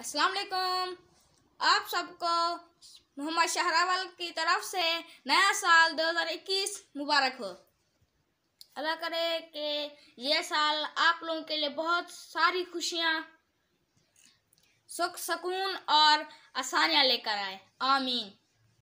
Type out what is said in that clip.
अस्सलाम वालेकुम आप सबको मोहम्मद शहरावल की तरफ से नया साल 2021 मुबारक हो अल्लाह करे कि यह साल आप लोगों के लिए बहुत सारी खुशियाँ सुख सकून और आसानियाँ लेकर आए आमीन